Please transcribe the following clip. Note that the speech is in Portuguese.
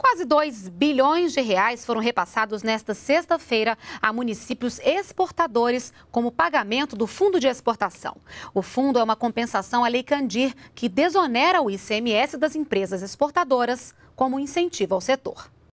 Quase 2 bilhões de reais foram repassados nesta sexta-feira a municípios exportadores como pagamento do Fundo de Exportação. O fundo é uma compensação à Lei Candir, que desonera o ICMS das empresas exportadoras como incentivo ao setor.